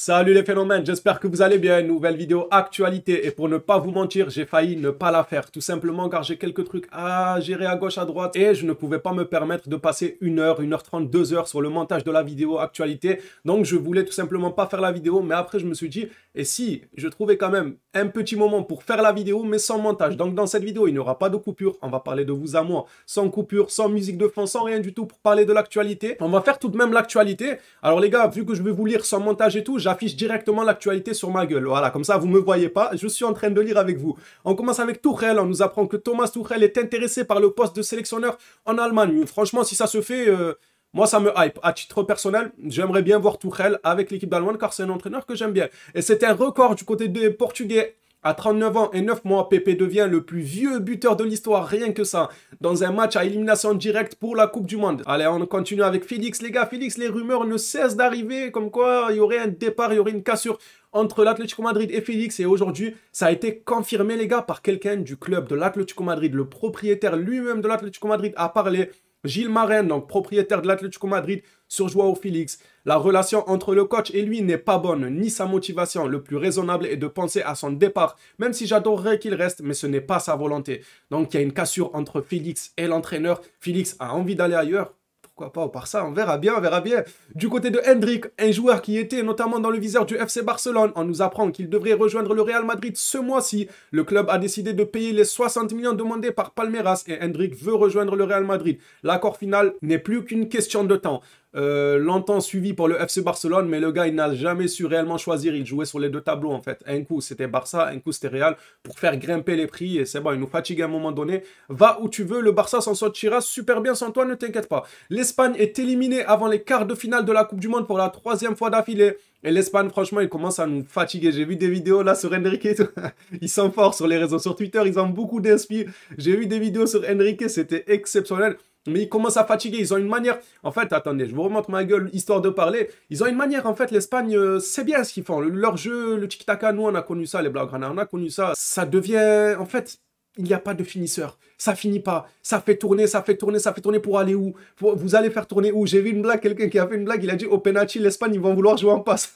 Salut les phénomènes, j'espère que vous allez bien. Nouvelle vidéo actualité et pour ne pas vous mentir, j'ai failli ne pas la faire tout simplement car j'ai quelques trucs à gérer à gauche à droite et je ne pouvais pas me permettre de passer une heure, une heure trente, deux heures sur le montage de la vidéo actualité. Donc je voulais tout simplement pas faire la vidéo, mais après je me suis dit et si je trouvais quand même un petit moment pour faire la vidéo mais sans montage. Donc dans cette vidéo, il n'y aura pas de coupure. On va parler de vous à moi, sans coupure, sans musique de fond, sans rien du tout pour parler de l'actualité. On va faire tout de même l'actualité. Alors les gars, vu que je vais vous lire sans montage et tout, affiche directement l'actualité sur ma gueule. Voilà, comme ça, vous ne me voyez pas. Je suis en train de lire avec vous. On commence avec Tuchel. On nous apprend que Thomas Tourel est intéressé par le poste de sélectionneur en Allemagne. Franchement, si ça se fait... Euh, moi, ça me hype. À titre personnel, j'aimerais bien voir Tourel avec l'équipe d'Allemagne car c'est un entraîneur que j'aime bien. Et c'est un record du côté des Portugais. À 39 ans et 9 mois, Pepe devient le plus vieux buteur de l'histoire, rien que ça, dans un match à élimination directe pour la Coupe du Monde. Allez, on continue avec Félix, les gars. Félix, les rumeurs ne cessent d'arriver, comme quoi il y aurait un départ, il y aurait une cassure entre l'Atlético Madrid et Félix. Et aujourd'hui, ça a été confirmé, les gars, par quelqu'un du club de l'Atlético Madrid. Le propriétaire lui-même de l'Atlético Madrid a parlé Gilles Marin, donc propriétaire de l'Atlético Madrid, sur au Félix. La relation entre le coach et lui n'est pas bonne, ni sa motivation. Le plus raisonnable est de penser à son départ, même si j'adorerais qu'il reste, mais ce n'est pas sa volonté. Donc il y a une cassure entre Félix et l'entraîneur. Félix a envie d'aller ailleurs, pourquoi pas au ça, on verra bien, on verra bien. Du côté de Hendrik, un joueur qui était notamment dans le viseur du FC Barcelone, on nous apprend qu'il devrait rejoindre le Real Madrid ce mois-ci. Le club a décidé de payer les 60 millions demandés par Palmeiras et Hendrik veut rejoindre le Real Madrid. L'accord final n'est plus qu'une question de temps. Euh, longtemps suivi pour le FC Barcelone, mais le gars, il n'a jamais su réellement choisir. Il jouait sur les deux tableaux, en fait. Un coup, c'était Barça, un coup, c'était Real, pour faire grimper les prix. Et c'est bon, il nous fatigue à un moment donné. Va où tu veux, le Barça s'en sortira super bien sans toi, ne t'inquiète pas. L'Espagne est éliminée avant les quarts de finale de la Coupe du Monde pour la troisième fois d'affilée. Et l'Espagne, franchement, il commence à nous fatiguer. J'ai vu des vidéos là sur Enrique. ils sont forts sur les réseaux. Sur Twitter, ils ont beaucoup d'inspi. J'ai vu des vidéos sur Enrique, c'était exceptionnel. Mais ils commencent à fatiguer, ils ont une manière... En fait, attendez, je vous remonte ma gueule, histoire de parler. Ils ont une manière, en fait, l'Espagne, euh, c'est bien ce qu'ils font. leur jeu, le tic nous, on a connu ça, les Blaugrana, on a connu ça. Ça devient... En fait, il n'y a pas de finisseur. Ça finit pas. Ça fait tourner, ça fait tourner, ça fait tourner pour aller où Vous allez faire tourner où J'ai vu une blague, quelqu'un qui a fait une blague, il a dit au penalty, l'Espagne, ils vont vouloir jouer en passe.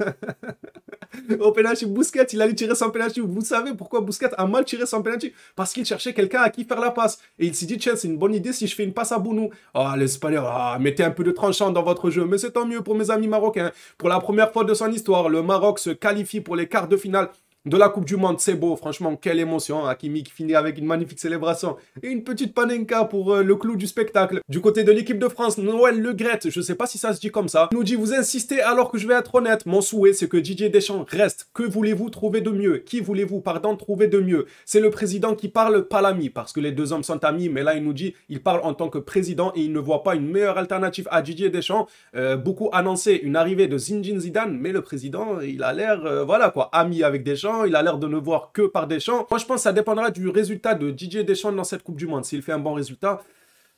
au penalty. Bousquet il allait tirer son penalty. Vous savez pourquoi Bousquet a mal tiré sans penalty Parce qu'il cherchait quelqu'un à qui faire la passe. Et il s'est dit, tiens, c'est une bonne idée si je fais une passe à Bounou. Ah, oh, l'Espagnol, ah, mettez un peu de tranchant dans votre jeu. Mais c'est tant mieux pour mes amis marocains. Pour la première fois de son histoire, le Maroc se qualifie pour les quarts de finale de la Coupe du Monde, c'est beau, franchement, quelle émotion. Hein. Hakimi qui finit avec une magnifique célébration et une petite panenka pour euh, le clou du spectacle. Du côté de l'équipe de France, Noël Le Grette, je sais pas si ça se dit comme ça, nous dit Vous insistez alors que je vais être honnête. Mon souhait, c'est que Didier Deschamps reste. Que voulez-vous trouver de mieux Qui voulez-vous, pardon, trouver de mieux C'est le président qui parle, pas l'ami, parce que les deux hommes sont amis, mais là, il nous dit Il parle en tant que président et il ne voit pas une meilleure alternative à Didier Deschamps. Euh, beaucoup annoncé une arrivée de Zinjin Zidane, mais le président, il a l'air, euh, voilà quoi, ami avec Deschamps il a l'air de ne voir que par Deschamps. Moi, je pense que ça dépendra du résultat de DJ Deschamps dans cette Coupe du Monde. S'il fait un bon résultat,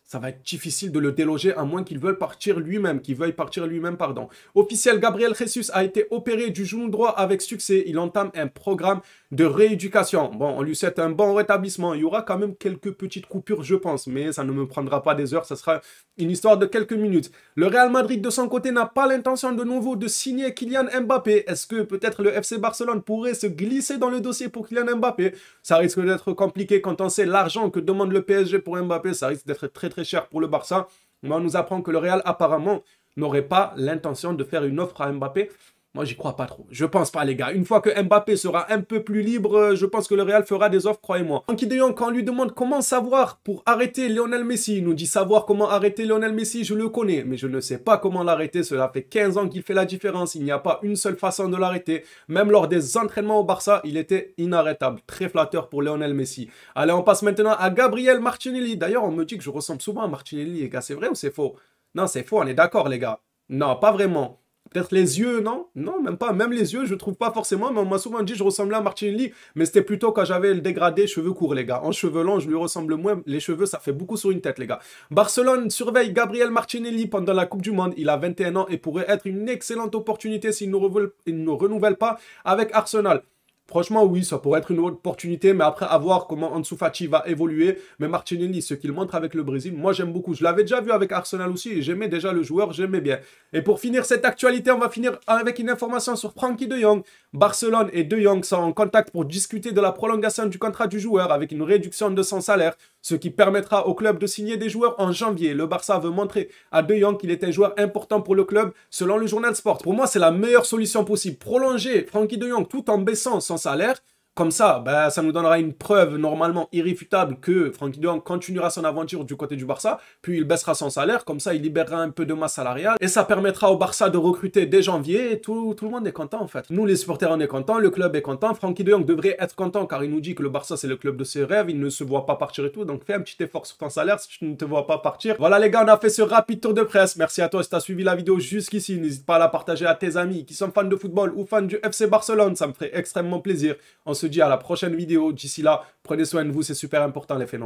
ça va être difficile de le déloger à moins qu'il veuille partir lui-même, qu'il veuille partir lui-même, pardon. Officiel, Gabriel Jesus a été opéré du genou droit avec succès. Il entame un programme de rééducation. Bon, on lui souhaite un bon rétablissement. Il y aura quand même quelques petites coupures, je pense, mais ça ne me prendra pas des heures. Ça sera une histoire de quelques minutes. Le Real Madrid, de son côté, n'a pas l'intention de nouveau de signer Kylian Mbappé. Est-ce que peut-être le FC Barcelone pourrait se glisser dans le dossier pour Kylian Mbappé Ça risque d'être compliqué quand on sait l'argent que demande le PSG pour Mbappé. Ça risque d'être très, très cher pour le Barça. Mais on nous apprend que le Real apparemment n'aurait pas l'intention de faire une offre à Mbappé moi, j'y crois pas trop. Je pense pas, les gars. Une fois que Mbappé sera un peu plus libre, euh, je pense que le Real fera des offres, croyez-moi. Anki de quand on lui demande comment savoir pour arrêter Lionel Messi, il nous dit savoir comment arrêter Lionel Messi, je le connais, mais je ne sais pas comment l'arrêter. Cela fait 15 ans qu'il fait la différence. Il n'y a pas une seule façon de l'arrêter. Même lors des entraînements au Barça, il était inarrêtable. Très flatteur pour Lionel Messi. Allez, on passe maintenant à Gabriel Martinelli. D'ailleurs, on me dit que je ressemble souvent à Martinelli, les gars. C'est vrai ou c'est faux Non, c'est faux, on est d'accord, les gars. Non, pas vraiment. Peut-être les yeux, non Non, même pas. Même les yeux, je trouve pas forcément. Mais on m'a souvent dit je ressemblais à Martinelli. Mais c'était plutôt quand j'avais le dégradé cheveux courts, les gars. En cheveux longs, je lui ressemble moins. Les cheveux, ça fait beaucoup sur une tête, les gars. Barcelone surveille Gabriel Martinelli pendant la Coupe du Monde. Il a 21 ans et pourrait être une excellente opportunité s'il ne renouvelle pas avec Arsenal. Franchement, oui, ça pourrait être une opportunité, mais après, à voir comment Ansu va évoluer. Mais Martinelli, ce qu'il montre avec le Brésil, moi j'aime beaucoup. Je l'avais déjà vu avec Arsenal aussi, et j'aimais déjà le joueur, j'aimais bien. Et pour finir cette actualité, on va finir avec une information sur Frankie de Jong. Barcelone et de Jong sont en contact pour discuter de la prolongation du contrat du joueur avec une réduction de son salaire ce qui permettra au club de signer des joueurs en janvier. Le Barça veut montrer à De Jong qu'il est un joueur important pour le club, selon le journal Sport. Pour moi, c'est la meilleure solution possible. Prolonger Frankie De Jong tout en baissant son salaire, comme ça, bah, ça nous donnera une preuve normalement irréfutable que Frankie de Jong continuera son aventure du côté du Barça, puis il baissera son salaire, comme ça il libérera un peu de masse salariale, et ça permettra au Barça de recruter dès janvier, et tout, tout le monde est content en fait. Nous les supporters on est contents, le club est content, Frankie de Jong devrait être content car il nous dit que le Barça c'est le club de ses rêves, il ne se voit pas partir et tout, donc fais un petit effort sur ton salaire si tu ne te vois pas partir. Voilà les gars, on a fait ce rapide tour de presse, merci à toi si as suivi la vidéo jusqu'ici, n'hésite pas à la partager à tes amis qui sont fans de football ou fans du FC Barcelone, ça me ferait extrêmement plaisir se dit à la prochaine vidéo. D'ici là, prenez soin de vous, c'est super important les phénomènes.